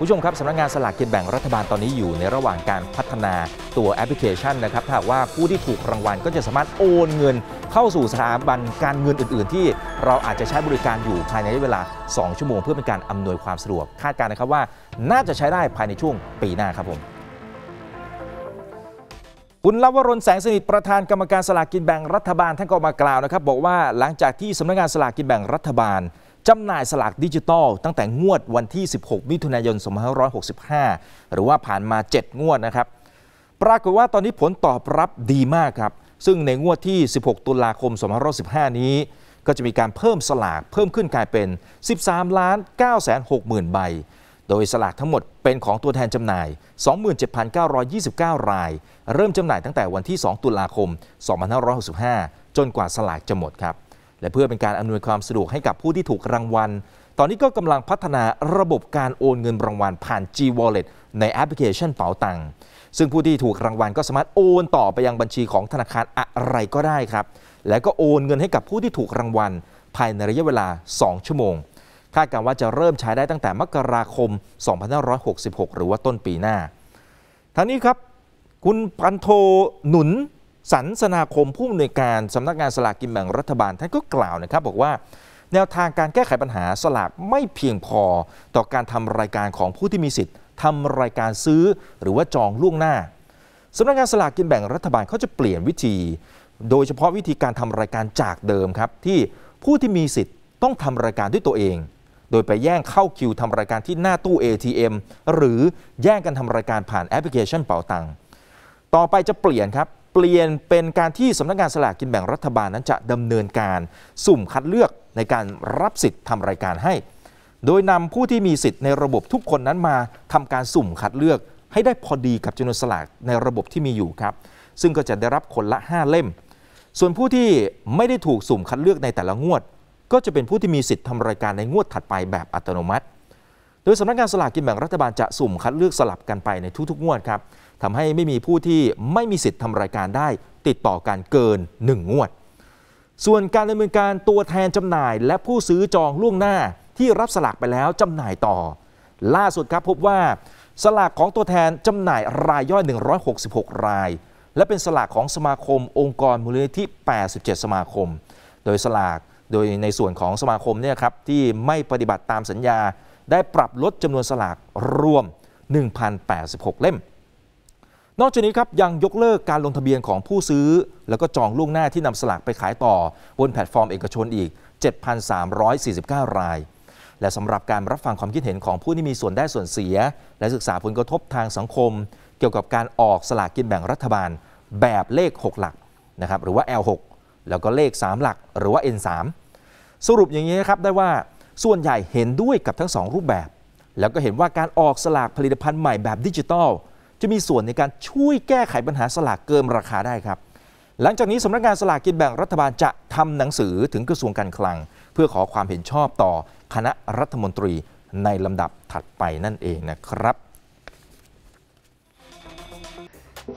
ผู้ชมครับสำนักงงานสลากกินแบ่งรัฐบาลตอนนี้อยู่ในระหว่างการพัฒนาตัวแอปพลิเคชันนะครับถ้าว่าผู้ที่ถูกรางวัลก็จะสามารถโอนเงินเข้าสู่สถาบันการเงินอื่นๆ ที่เราอาจจะใช้บริการอยู่ภายในเวลา 2 ชั่วโมงเพื่อเป็นการอำนวยความสะดวก คาดการณ์นะครับว่า น่าจะใช้ได้ภายในช่วงปีหน้าครับผมคุณลวรนแสงสนิทประธานกรรมการสลากกินแบ่งรัฐบาลท่านก็มากล่าวนะครับบอกว่าหลังจากที่สำนักงานสลากกินแบ่งรัฐบาลจำหน่ายสลากดิจิตอลตั้งแต่งวดวันที่ 16 มิถุนายน 2565 หรือว่าผ่านมา 7 งวดนะครับ ปรากฏว่าตอนนี้ผลตอบรับดีมากครับ ซึ่งในงวดที่ 16 ตุลาคม 2565 นี้ ก็จะมีการเพิ่มสลากเพิ่มขึ้นกลายเป็น 13ล้าน9 6 0 0 0 0 ใบ โดยสลากทั้งหมดเป็นของตัวแทนจำหน่าย 27,929 ราย เริ่มจำหน่ายตั้งแต่วันที่ 2 ตุลาคม 2565 จนกว่าสลากจะหมดครับและเพื่อเป็นการอำนวยความสะดวกให้กับผู้ที่ถูกรางวัล ตอนนี้ก็กำลังพัฒนาระบบการโอนเงินรางวัลผ่าน G Wallet ในแอปพลิเคชันเป๋าตังค์ซึ่งผู้ที่ถูกรางวัลก็สามารถโอนต่อไปยังบัญชีของธนาคารอะไรก็ได้ครับ และก็โอนเงินให้กับผู้ที่ถูกรางวัล ภายในระยะเวลา 2 ชั่วโมง คาดการว่าจะเริ่มใช้ได้ตั้งแต่ มกราคม 2566 หรือว่าต้นปีหน้าทั้งนี้ครับคุณพันโทหนุนสันสนาคมผู้อำนวยการสำนักงานสลากกินแบ่งรัฐบาลท่านก็กล่าวนะครับบอกว่าแนวทางการแก้ไขปัญหาสลาก ไม่เพียงพอต่อการทำรายการของผู้ที่มีสิทธิ์ทำรายการซื้อหรือว่าจองล่วงหน้าสำนักงานสลากกินแบ่งรัฐบาล เขาจะเปลี่ยนวิธี โดยเฉพาะวิธีการทำรายการจากเดิมครับที่ผู้ที่มีสิทธิ์ต้องทำรายการด้วยตัวเอง โดยไปแย่งเข้าคิวทำรายการที่หน้าตู้ ATM หรือแย่งกันทำรายการผ่านแอปพลิเคชันเป่าตังค์ต่อไปจะเปลี่ยนครับเปลี่ยนเป็นการที่สำนักงานสลากกินแบ่งรัฐบาลนั้นจะดำเนินการสุ่มคัดเลือกในการรับสิทธิ์ทำรายการให้ โดยนำผู้ที่มีสิทธิ์ในระบบทุกคนนั้นมาทำการสุ่มคัดเลือกให้ได้พอดีกับจำนวนสลากในระบบที่มีอยู่ครับ ซึ่งก็จะได้รับคนละ 5 เล่ม ส่วนผู้ที่ไม่ได้ถูกสุ่มคัดเลือกในแต่ละงวด ก็จะเป็นผู้ที่มีสิทธิ์ทำรายการในงวดถัดไปแบบอัตโนมัติ โดยสำนักงานสลากกินแบ่งรัฐบาลจะสุ่มคัดเลือกสลับกันไปในทุกๆ งวดครับทำให้ไม่มีผู้ที่ไม่มีสิทธิ์ทำรายการได้ ติดต่อกันเกิน 1 งวด ส่วนการดำเนินการตัวแทนจำหน่ายและผู้ซื้อจองล่วงหน้าที่รับสลากไปแล้วจำหน่ายต่อ ล่าสุดครับพบว่า สลากของตัวแทนจำหน่ายรายย่อย 166 ราย และเป็นสลากของสมาคมองค์กรมูลนิธิ87 สมาคม โดยสลากโดยในส่วนของสมาคมเนี่ยครับที่ไม่ปฏิบัติตามสัญญา ได้ปรับลดจำนวนสลากรวม 1,086 เล่มนอกจากนี้ครับยังยกเลิกการลงทะเบียนของผู้ซื้อ แล้วก็จองล่วงหน้าที่นำสลากไปขายต่อบนแพลตฟอร์มเอกชนอีก 7,349 ราย และสำหรับการรับฟังความคิดเห็นของผู้ที่มีส่วนได้ส่วนเสีย และศึกษาผลกระทบทางสังคม เกี่ยวกับการออกสลากกินแบ่งรัฐบาลแบบเลข 6 หลักนะครับหรือว่า L6 แล้วก็เลข 3 หลัก หรือว่า N3 สรุปอย่างนี้นะครับได้ว่าส่วนใหญ่เห็นด้วยกับทั้ง 2 รูปแบบ แล้วก็เห็นว่าการออกสลากผลิตภัณฑ์ใหม่แบบดิจิทัลจะมีส่วนในการช่วยแก้ไขปัญหาสลากเกินราคาได้ครับ หลังจากนี้สำนักงานสลากกินแบ่งรัฐบาลจะทำหนังสือถึงกระทรวงการคลัง เพื่อขอความเห็นชอบต่อคณะรัฐมนตรีในลำดับถัดไปนั่นเองนะครับ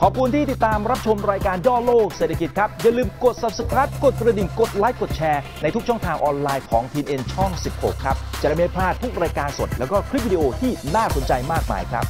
ขอบคุณที่ติดตามรับชมรายการย่อโลกเศรษฐกิจครับ อย่าลืมกด subscribe กดกระดิ่งกดไลค์กดแชร์ในทุกช่องทางออนไลน์ของ t นช่อง 16ครับจะได้ไม่พลาดทุกรายการสด แล้วก็คลิปวิดีโอที่น่าสนใจมากมายครับ